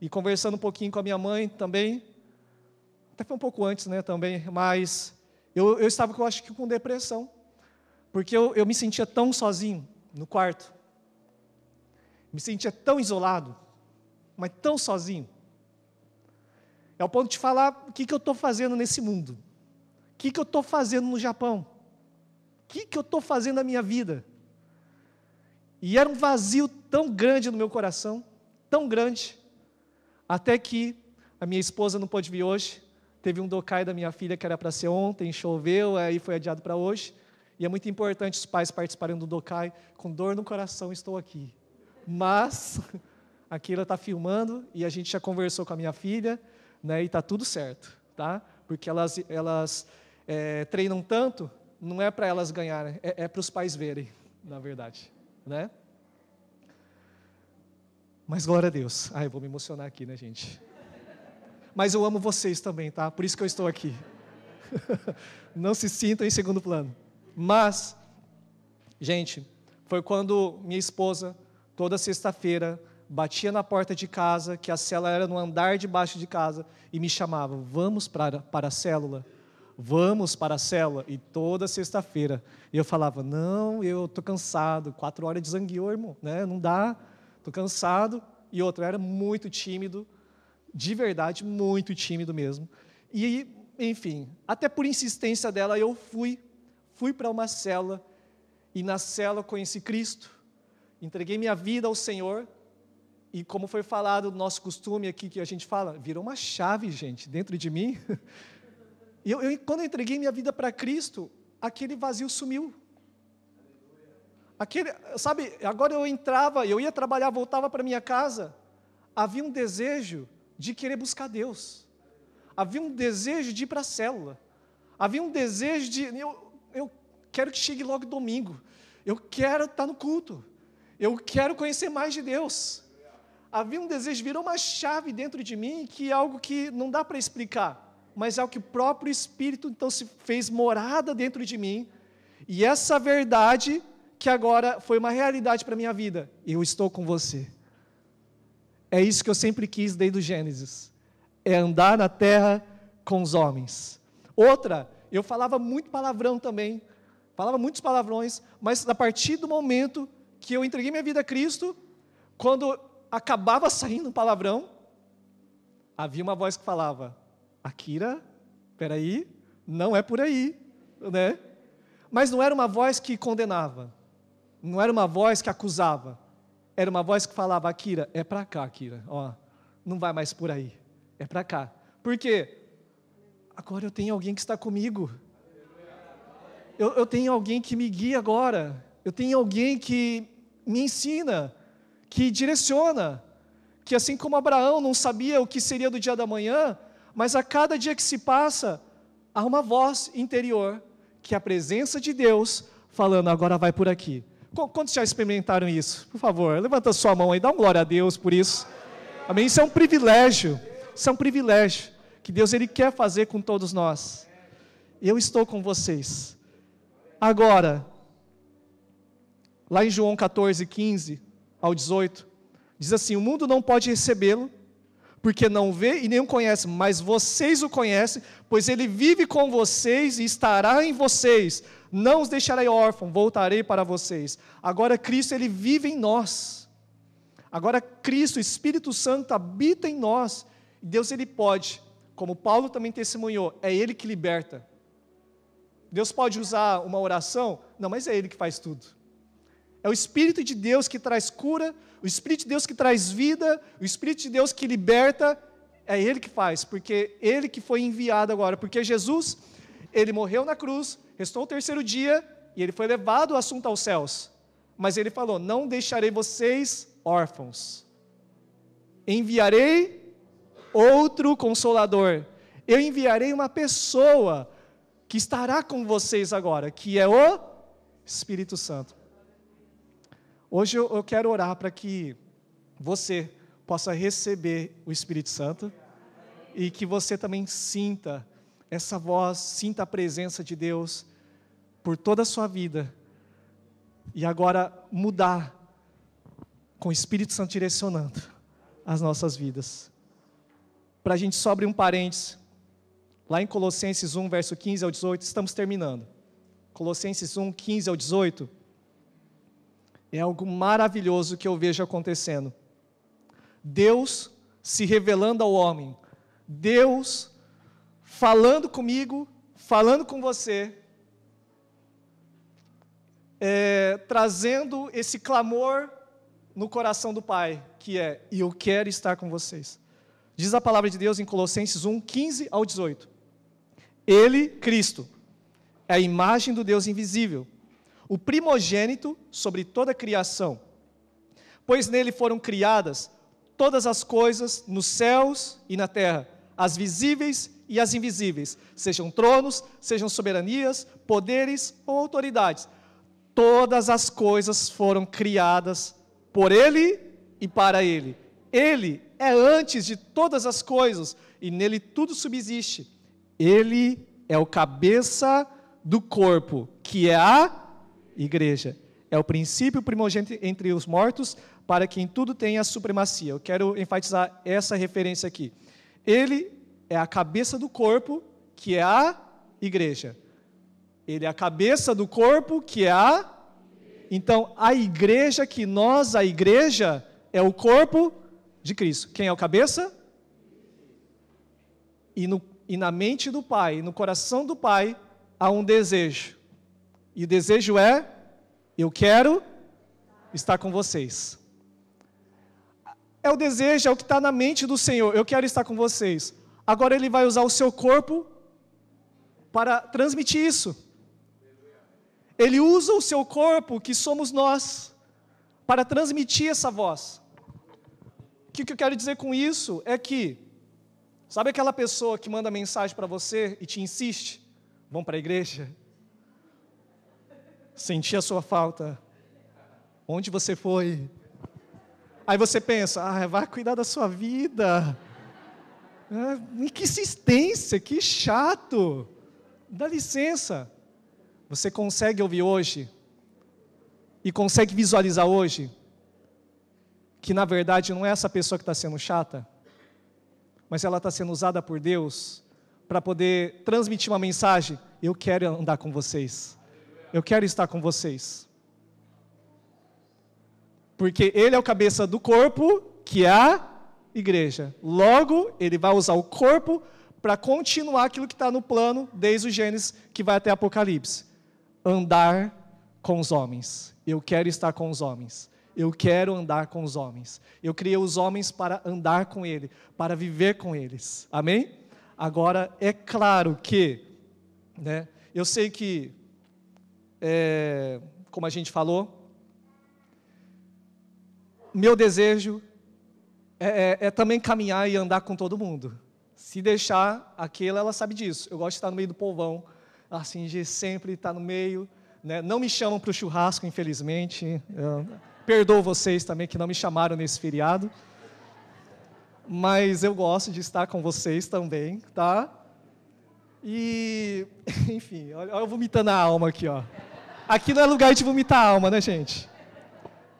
e conversando um pouquinho com a minha mãe também, até foi um pouco antes, né, também, mas eu, eu estava, eu acho que com depressão, porque eu, eu me sentia tão sozinho, no quarto. Me sentia tão isolado, mas tão sozinho. É o ponto de falar o que, que eu estou fazendo nesse mundo. O que, que eu estou fazendo no Japão. O que, que eu estou fazendo na minha vida. E era um vazio tão grande no meu coração, tão grande, até que a minha esposa não pôde vir hoje. Teve um dokai da minha filha que era para ser ontem, choveu, aí foi adiado para hoje. E é muito importante os pais participarem do Dokai. Com dor no coração, estou aqui. Mas [LAUGHS] aqui ela está filmando e a gente já conversou com a minha filha, né? E está tudo certo, tá? Porque elas, elas é, treinam tanto, não é para elas ganharem, é, é para os pais verem, na verdade, né? Mas glória a Deus. Ai, eu vou me emocionar aqui, né, gente? Mas eu amo vocês também, tá? Por isso que eu estou aqui. [LAUGHS] Não se sintam em segundo plano. Mas, gente, foi quando minha esposa, toda sexta-feira, batia na porta de casa, que a cela era no andar de baixo de casa, e me chamava: Vamos para, para a célula? Vamos para a célula? E toda sexta-feira. eu falava: Não, eu estou cansado. Quatro horas de zangueou, irmão, né? não dá, estou cansado. E outra, era muito tímido, de verdade, muito tímido mesmo. E, enfim, até por insistência dela, eu fui fui para uma cela e na cela conheci Cristo, entreguei minha vida ao Senhor e como foi falado, nosso costume aqui que a gente fala, virou uma chave, gente, dentro de mim. [LAUGHS] Eu, eu quando eu entreguei minha vida para Cristo, aquele vazio sumiu. Aquele, sabe, agora eu entrava, eu ia trabalhar, voltava para minha casa, havia um desejo de querer buscar Deus. Havia um desejo de ir para a célula. Havia um desejo de. Eu, quero que chegue logo domingo. Eu quero estar no culto. Eu quero conhecer mais de Deus. Havia um desejo, virou uma chave dentro de mim que é algo que não dá para explicar, mas é o que o próprio Espírito então se fez morada dentro de mim. E essa verdade que agora foi uma realidade para minha vida. Eu estou com você. É isso que eu sempre quis desde o Gênesis. É andar na terra com os homens. Outra, eu falava muito palavrão também. Falava muitos palavrões, mas a partir do momento que eu entreguei minha vida a Cristo, quando acabava [LAUGHS] saindo um palavrão, havia uma voz que falava: Akira, peraí, não é por aí, né? Mas não era uma voz que condenava, não era uma voz que acusava, era uma voz que falava: Akira, é para cá, Akira, ó, não vai mais por aí, é para cá. Por quê? Agora eu tenho alguém que está comigo eu, eu tenho alguém que me guia agora, eu tenho alguém que me ensina, que direciona, que assim como Abraão não sabia o que seria do dia da manhã, mas a cada dia que se passa, há uma voz interior, que é a presença de Deus, falando: agora vai por aqui. Quantos já experimentaram isso? Por favor, levanta sua mão aí, dá uma glória a Deus por isso. Amém? Isso é um privilégio. Isso é um privilégio que Deus ele quer fazer com todos nós. Eu estou com vocês. Agora, lá em João 14, 15 ao 18, diz assim: O mundo não pode recebê-lo, porque não vê e nem o conhece, mas vocês o conhecem, pois ele vive com vocês e estará em vocês. Não os deixarei órfãos, voltarei para vocês. Agora Cristo, ele vive em nós. Agora Cristo, o Espírito Santo, habita em nós. Deus, ele pode, como Paulo também testemunhou, é ele que liberta. Deus pode usar uma oração? Não, mas é Ele que faz tudo. É o Espírito de Deus que traz cura, o Espírito de Deus que traz vida, o Espírito de Deus que liberta, é Ele que faz, porque Ele que foi enviado agora. Porque Jesus, Ele morreu na cruz, restou o terceiro dia e Ele foi levado o assunto aos céus. Mas Ele falou: Não deixarei vocês órfãos, enviarei outro consolador, eu enviarei uma pessoa que estará com vocês agora, que é o Espírito Santo. Hoje eu quero orar para que você possa receber o Espírito Santo e que você também sinta essa voz, sinta a presença de Deus por toda a sua vida e agora mudar com o Espírito Santo direcionando as nossas vidas. Para a gente sobre um parênteses, Lá em Colossenses 1, verso 15 ao 18, estamos terminando. Colossenses 1, 15 ao 18, é algo maravilhoso que eu vejo acontecendo. Deus se revelando ao homem, Deus falando comigo, falando com você, é, trazendo esse clamor no coração do Pai, que é: Eu quero estar com vocês. Diz a palavra de Deus em Colossenses 1, 15 ao 18. Ele, Cristo, é a imagem do Deus invisível, o primogênito sobre toda a criação. Pois nele foram criadas todas as coisas nos céus e na terra, as visíveis e as invisíveis, sejam tronos, sejam soberanias, poderes ou autoridades. Todas as coisas foram criadas por ele e para ele. Ele é antes de todas as coisas e nele tudo subsiste. Ele é o cabeça do corpo, que é a igreja. É o princípio primogênito entre os mortos, para que em tudo tenha supremacia. Eu quero enfatizar essa referência aqui. Ele é a cabeça do corpo, que é a igreja. Ele é a cabeça do corpo, que é a. Então, a igreja que nós, a igreja, é o corpo de Cristo. Quem é o cabeça? E no e na mente do pai, no coração do pai, há um desejo. E o desejo é: eu quero estar com vocês. É o desejo, é o que está na mente do Senhor: eu quero estar com vocês. Agora ele vai usar o seu corpo para transmitir isso. Ele usa o seu corpo, que somos nós, para transmitir essa voz. O que eu quero dizer com isso é que Sabe aquela pessoa que manda mensagem para você e te insiste? Vão para a igreja? Senti a sua falta. Onde você foi? Aí você pensa, ah, vai cuidar da sua vida. Ah, que insistência, que chato. Dá licença. Você consegue ouvir hoje e consegue visualizar hoje que na verdade não é essa pessoa que está sendo chata? mas ela está sendo usada por Deus para poder transmitir uma mensagem: eu quero andar com vocês, eu quero estar com vocês. Porque Ele é o cabeça do corpo, que é a igreja. Logo, Ele vai usar o corpo para continuar aquilo que está no plano, desde o Gênesis, que vai até Apocalipse. Andar com os homens. Eu quero estar com os homens eu quero andar com os homens. Eu criei os homens para andar com Ele, para viver com eles. Amém? Agora, é claro que, né, eu sei que, é, como a gente falou, meu desejo é, é, é também caminhar e andar com todo mundo. Se deixar aquela, ela sabe disso. Eu gosto de estar no meio do povão, assim, de sempre estar no meio. Né? Não me chamam para o churrasco, infelizmente. Eu... Perdoo vocês também que não me chamaram nesse feriado. Mas eu gosto de estar com vocês também, tá? E, [LAUGHS] enfim, olha eu vomitando a alma aqui, ó. Aqui não é lugar de vomitar a alma, né, gente?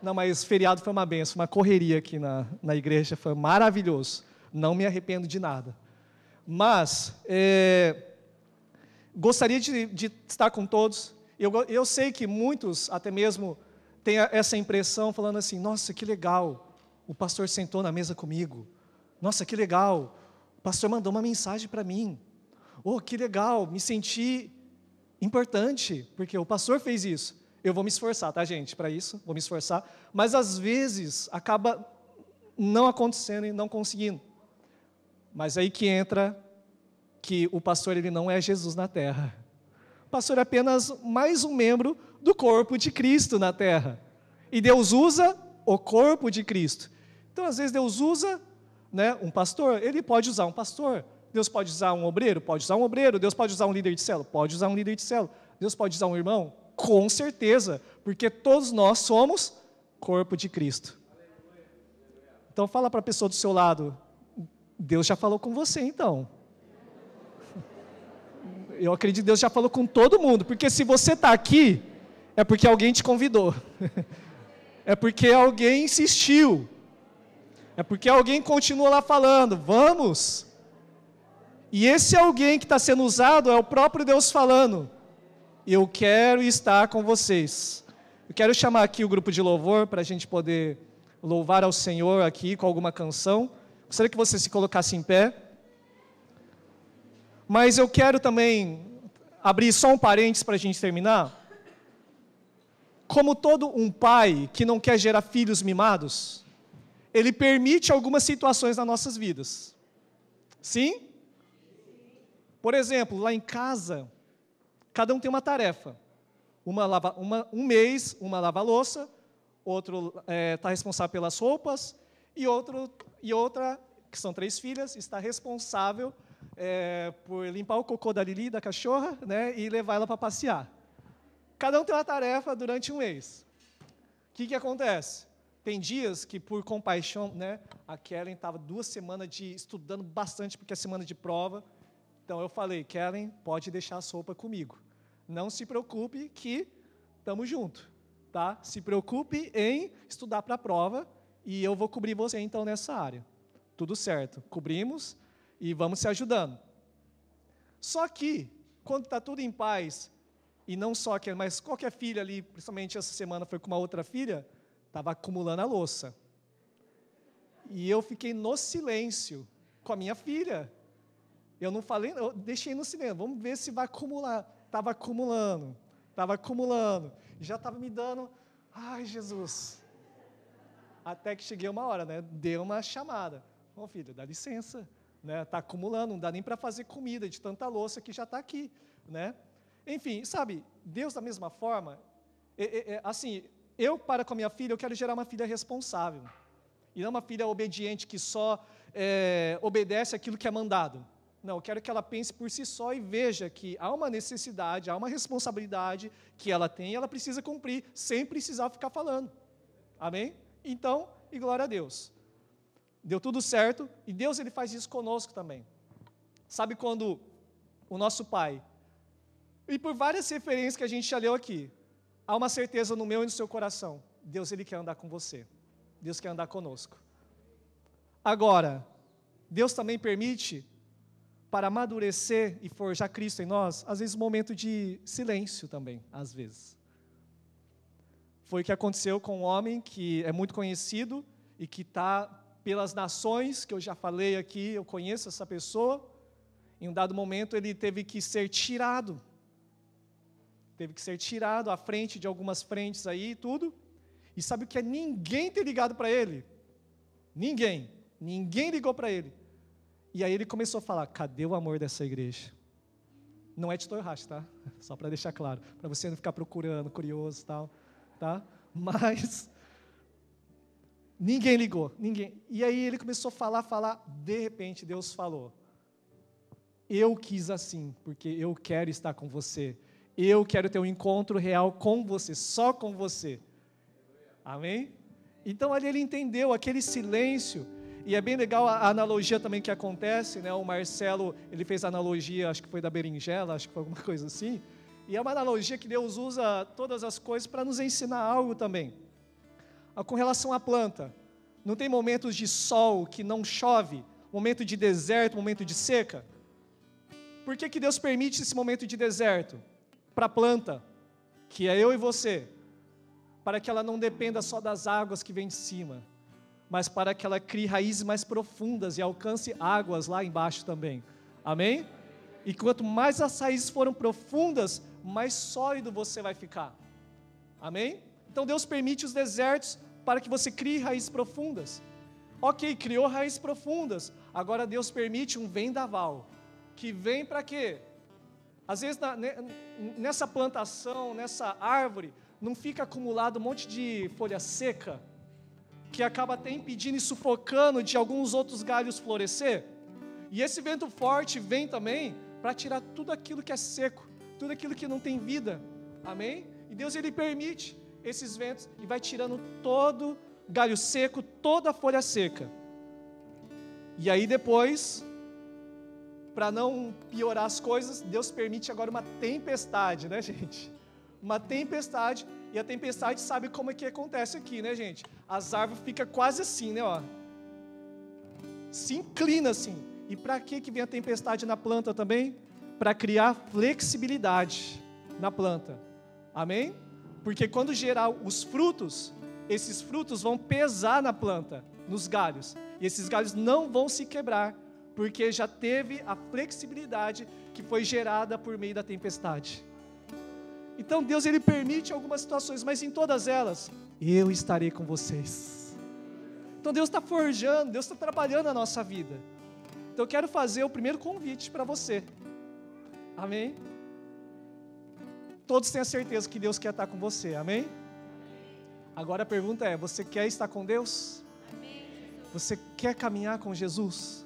Não, mas feriado foi uma benção, uma correria aqui na, na igreja, foi maravilhoso. Não me arrependo de nada. Mas, é, gostaria de, de estar com todos. Eu, eu sei que muitos, até mesmo tem essa impressão falando assim: nossa, que legal, o pastor sentou na mesa comigo. Nossa, que legal, o pastor mandou uma mensagem para mim. Oh, que legal, me senti importante, porque o pastor fez isso. Eu vou me esforçar, tá, gente, para isso, vou me esforçar. Mas às vezes acaba não acontecendo e não conseguindo. Mas aí que entra que o pastor ele não é Jesus na terra. O pastor é apenas mais um membro do corpo de Cristo na terra. E Deus usa o corpo de Cristo. Então, às vezes, Deus usa né, um pastor, ele pode usar um pastor. Deus pode usar um obreiro? Pode usar um obreiro. Deus pode usar um líder de celo. Pode usar um líder de celo. Deus pode usar um irmão? Com certeza, porque todos nós somos corpo de Cristo. Então, fala para a pessoa do seu lado: Deus já falou com você, então. [LAUGHS] Eu acredito que Deus já falou com todo mundo, porque se você está aqui, é porque alguém te convidou. [LAUGHS] É porque alguém insistiu. É porque alguém continua lá falando, vamos. E esse alguém que está sendo usado é o próprio Deus falando: Eu quero estar com vocês. Eu quero chamar aqui o grupo de louvor para a gente poder louvar ao Senhor aqui com alguma canção. Gostaria que você se colocasse em pé. Mas eu quero também abrir só um parênteses para a gente terminar. Como todo um pai que não quer gerar filhos mimados, ele permite algumas situações nas nossas vidas. Sim? Por exemplo, lá em casa, cada um tem uma tarefa. Uma lava, uma, um mês, uma lava louça, outro está é, tá responsável pelas roupas, e, outro, e outra, que são três filhas, está responsável é, por limpar o cocô da Lili, da cachorra, né, e levar ela para passear. Cada um tem uma tarefa durante um mês. O que, que acontece? Tem dias que, por compaixão, né, a Kellen estava duas semanas de estudando bastante, porque é semana de prova. Então eu falei, Kellen, pode deixar a sopa comigo. Não se preocupe que estamos juntos, tá? Se preocupe em estudar para a prova e eu vou cobrir você então nessa área. Tudo certo, cobrimos e vamos se ajudando. Só que quando está tudo em paz e não só que, mas qualquer é filha ali, principalmente essa semana foi com uma outra filha, estava acumulando a louça. E eu fiquei no silêncio com a minha filha. Eu não falei, eu deixei no silêncio, vamos ver se vai acumular. Estava acumulando, estava acumulando. Já estava me dando, ai Jesus. Até que cheguei uma hora, né? Deu uma chamada. Ô oh, dá licença, né? Tá acumulando, não dá nem para fazer comida de tanta louça que já está aqui, né? Enfim, sabe, Deus da mesma forma, é, é, é, assim, eu para com a minha filha, eu quero gerar uma filha responsável. E não uma filha obediente que só é, obedece aquilo que é mandado. Não, eu quero que ela pense por si só e veja que há uma necessidade, há uma responsabilidade que ela tem e ela precisa cumprir, sem precisar ficar falando. Amém? Então, e glória a Deus. Deu tudo certo e Deus ele faz isso conosco também. Sabe quando o nosso pai e por várias referências que a gente já leu aqui, há uma certeza no meu e no seu coração. Deus ele quer andar com você. Deus quer andar conosco. Agora, Deus também permite para amadurecer e forjar Cristo em nós, às vezes um momento de silêncio também, às vezes. Foi o que aconteceu com um homem que é muito conhecido e que está pelas nações que eu já falei aqui, eu conheço essa pessoa. Em um dado momento ele teve que ser tirado Teve que ser tirado à frente de algumas frentes aí e tudo. E sabe o que é ninguém ter ligado para ele? Ninguém. Ninguém ligou para ele. E aí ele começou a falar: cadê o amor dessa igreja? Não é de Toyohashi, tá? [LAUGHS] Só para deixar claro, para você não ficar procurando, curioso e tal, tá? Mas [LAUGHS] ninguém ligou, ninguém. E aí ele começou a falar, falar, de repente Deus falou: Eu quis assim, porque eu quero estar com você. Eu quero ter um encontro real com você, só com você. Amém? Então ali ele entendeu aquele silêncio. E é bem legal a analogia também que acontece, né? O Marcelo, ele fez a analogia, acho que foi da berinjela, acho que foi alguma [LAUGHS] coisa assim. E é uma analogia que Deus usa todas as coisas para nos ensinar algo também. Ah, com relação à planta, não tem momentos de sol que não chove, momento de deserto, momento de seca? Por que, que Deus permite esse momento de deserto? para a planta, que é eu e você, para que ela não dependa só das águas que vêm de cima, mas para que ela crie raízes mais profundas e alcance águas lá embaixo também. Amém? E quanto mais as raízes foram profundas, mais sólido você vai ficar. Amém? Então Deus permite os desertos para que você crie raízes profundas. Ok, criou raízes profundas. Agora Deus permite um vendaval que vem para quê? Às vezes, na, nessa plantação, nessa árvore, não fica acumulado um monte de folha seca, que acaba até impedindo e sufocando de alguns outros galhos florescer? E esse vento forte vem também para tirar tudo aquilo que é seco, tudo aquilo que não tem vida. Amém? E Deus ele permite esses ventos e vai tirando todo galho seco, toda folha seca. E aí depois para não piorar as coisas, Deus permite agora uma tempestade, né, [LAUGHS] gente? Uma tempestade, e a tempestade sabe como é que acontece aqui, né, gente? As árvores ficam quase assim, né, ó. Se inclina assim. E para que que vem a tempestade na planta também? Para criar flexibilidade na planta. Amém? Porque quando gerar os frutos, esses frutos vão pesar na planta, nos galhos. E esses galhos não vão se quebrar porque já teve a flexibilidade que foi gerada por meio da tempestade. Então Deus ele permite algumas situações, mas em todas elas eu estarei com vocês. Então Deus está forjando, Deus está trabalhando a nossa vida. Então eu quero fazer o primeiro convite para você. Amém? Todos têm a certeza que Deus quer estar com você. Amém? Agora a pergunta é: você quer estar com Deus? Você quer caminhar com Jesus?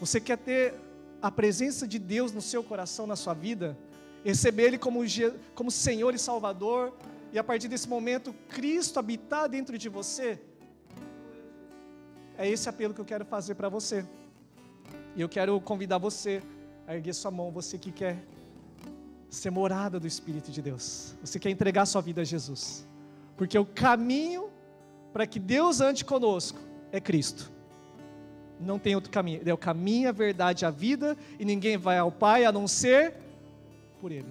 Você quer ter a presença de Deus no seu coração, na sua vida? Receber Ele como, como Senhor e Salvador? E a partir desse momento, Cristo habitar dentro de você? É esse apelo que eu quero fazer para você. E eu quero convidar você a erguer sua mão, você que quer ser morada do Espírito de Deus. Você quer entregar sua vida a Jesus. Porque o caminho para que Deus ande conosco é Cristo. Não tem outro caminho. Ele é o caminho, a verdade e a vida, e ninguém vai ao Pai a não ser por Ele.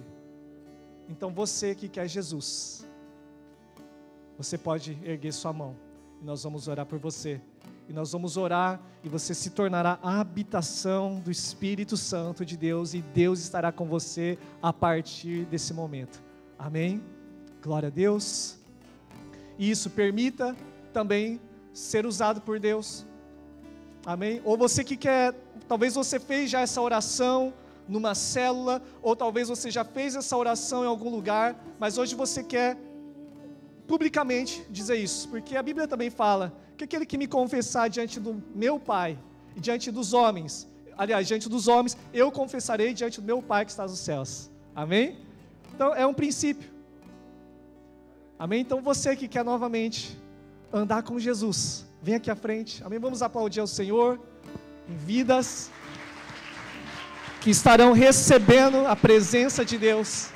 Então você que quer Jesus, você pode erguer sua mão, e nós vamos orar por você. E nós vamos orar, e você se tornará a habitação do Espírito Santo de Deus, e Deus estará com você a partir desse momento. Amém? Glória a Deus. E isso permita também ser usado por Deus Amém? Ou você que quer, talvez você fez já essa oração numa célula, ou talvez você já fez essa oração em algum lugar, mas hoje você quer publicamente dizer isso, porque a Bíblia também fala que aquele que me confessar diante do meu Pai e diante dos homens, aliás, diante dos homens, eu confessarei diante do meu Pai que está nos céus. Amém? Então é um princípio. Amém? Então você que quer novamente andar com Jesus. Vem aqui à frente, amém? Vamos aplaudir ao Senhor em vidas que estarão recebendo a presença de Deus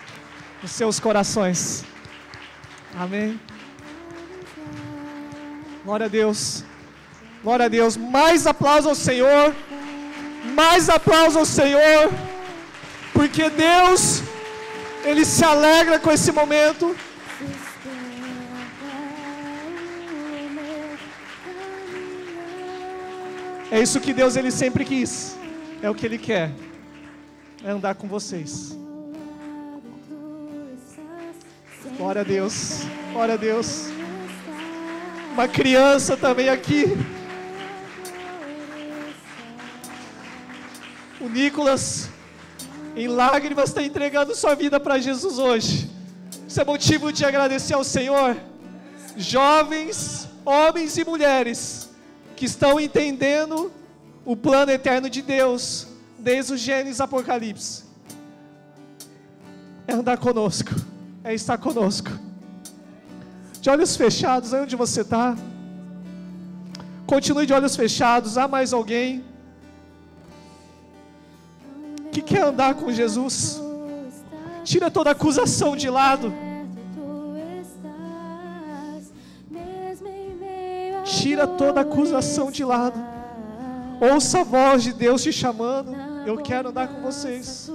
nos seus corações. Amém. Glória a Deus. Glória a Deus. Mais aplauso ao Senhor. Mais aplauso ao Senhor. Porque Deus, Ele se alegra com esse momento. É isso que Deus ele sempre quis. É o que ele quer. É andar com vocês. Glória a Deus. Glória a Deus. Uma criança também aqui. O Nicolas, em lágrimas, está entregando sua vida para Jesus hoje. Isso é motivo de agradecer ao Senhor. Jovens, homens e mulheres que estão entendendo o plano eterno de Deus, desde o Gênesis Apocalipse. É andar conosco, é estar conosco. De olhos fechados, aí onde você está. Continue de olhos fechados. Há mais alguém que quer andar com Jesus? Tira toda acusação de lado. Tira toda acusação de lado. Ouça a voz de Deus te chamando. Eu quero andar com vocês.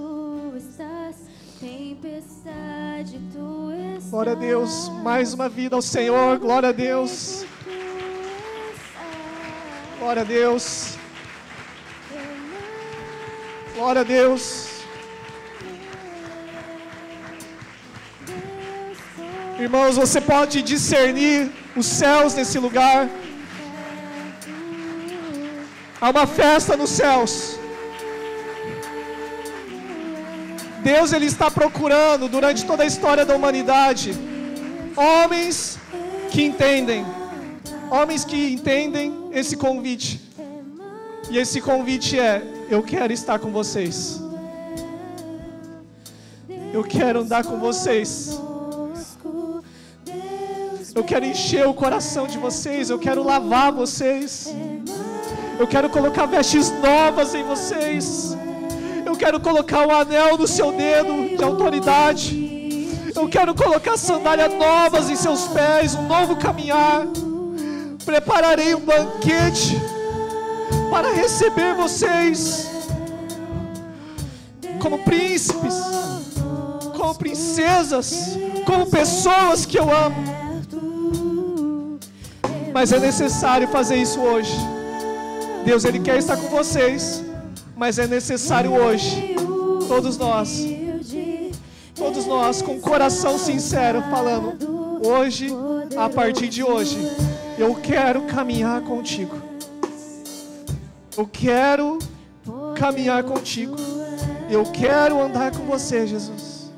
Glória a Deus. Mais uma vida ao Senhor. Glória a Deus. Glória a Deus. Glória a Deus. Irmãos, você pode discernir os céus nesse lugar. Há uma festa nos céus. Deus ele está procurando durante toda a história da humanidade homens que entendem, homens que entendem esse convite. E esse convite é: eu quero estar com vocês. Eu quero andar com vocês. Eu quero encher o coração de vocês, eu quero lavar vocês. Eu quero colocar vestes novas em vocês. Eu quero colocar o um anel no seu dedo de autoridade. Eu quero colocar sandálias novas em seus pés, um novo caminhar. Prepararei um banquete para receber vocês como príncipes, como princesas, como pessoas que eu amo. Mas é necessário fazer isso hoje. Deus, Ele quer estar com vocês, mas é necessário hoje, todos nós, todos nós, com coração sincero, falando: hoje, a partir de hoje, eu quero caminhar contigo. Eu quero caminhar contigo. Eu quero andar com você, Jesus.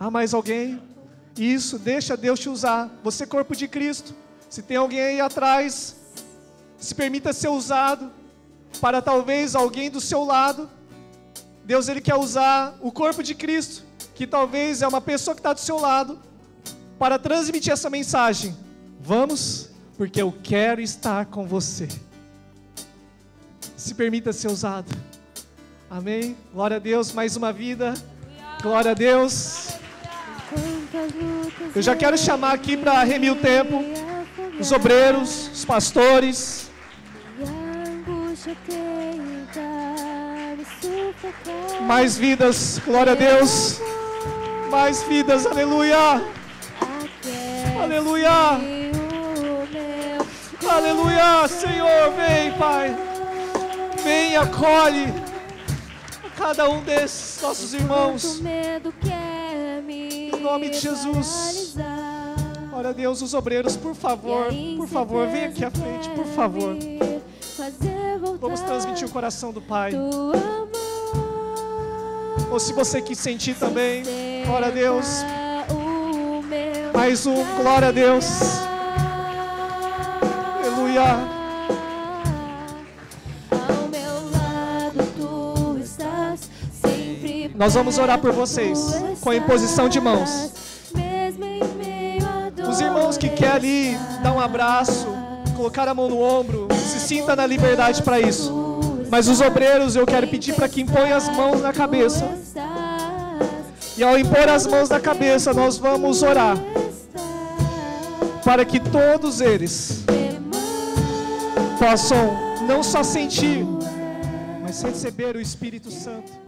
Há mais alguém? Isso, deixa Deus te usar. Você, é corpo de Cristo, se tem alguém aí atrás, se permita ser usado para talvez alguém do seu lado. Deus, Ele quer usar o corpo de Cristo, que talvez é uma pessoa que está do seu lado, para transmitir essa mensagem. Vamos, porque eu quero estar com você. Se permita ser usado. Amém? Glória a Deus, mais uma vida. Glória a Deus. Eu já quero chamar aqui para remir o tempo os obreiros, os pastores. Mais vidas, glória a Deus. Mais vidas, aleluia. Aleluia. Aleluia, Senhor, vem, Pai. Vem e acolhe cada um desses nossos irmãos me Em nome de Jesus. a Deus, os obreiros, por favor, por favor, venha aqui à frente, por favor. Vamos transmitir o coração do Pai. Ou se você quis sentir também, glória a Deus. Mais um, glória a Deus. Aleluia. Nós vamos orar por vocês com a imposição de mãos. Os irmãos que querem ali dar um abraço, colocar a mão no ombro, se sinta na liberdade para isso. Mas os obreiros eu quero pedir para que impõem as mãos na cabeça. E ao impor as mãos na cabeça, nós vamos orar para que todos eles possam não só sentir, mas receber o Espírito Santo.